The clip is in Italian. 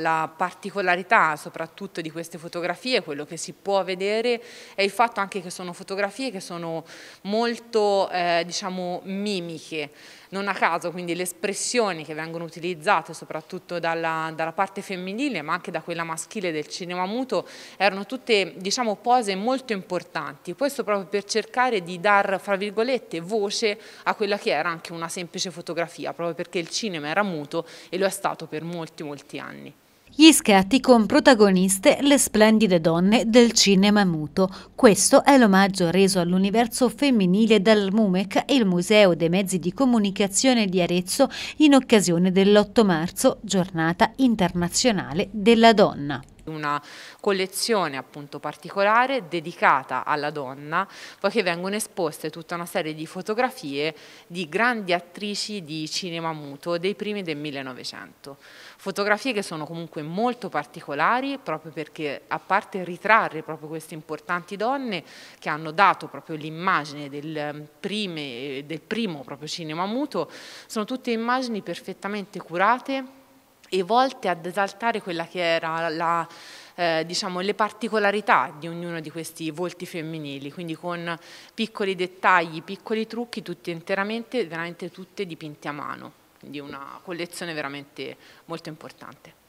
La particolarità soprattutto di queste fotografie, quello che si può vedere, è il fatto anche che sono fotografie che sono molto eh, diciamo, mimiche, non a caso quindi le espressioni che vengono utilizzate soprattutto dalla, dalla, parte femminile ma anche da quella maschile del cinema muto erano tutte diciamo, pose molto importanti, questo proprio per cercare di dar fra virgolette voce a quella che era anche una semplice fotografia, proprio perché il cinema era muto e lo è stato per molti molti anni. Gli scatti con protagoniste le splendide donne del cinema muto. Questo è l'omaggio reso all'universo femminile dal MUMEC, il Museo dei Mezzi di Comunicazione di Arezzo, in occasione dell'8 marzo, giornata internazionale della donna una collezione appunto particolare dedicata alla donna, poiché vengono esposte tutta una serie di fotografie di grandi attrici di cinema muto dei primi del 1900. Fotografie che sono comunque molto particolari proprio perché a parte ritrarre proprio queste importanti donne che hanno dato proprio l'immagine del, ehm, del primo proprio cinema muto, sono tutte immagini perfettamente curate e volte ad esaltare quella che era la, eh, diciamo, le particolarità di ognuno di questi volti femminili, quindi con piccoli dettagli, piccoli trucchi, tutti interamente, veramente tutte dipinte a mano, quindi una collezione veramente molto importante.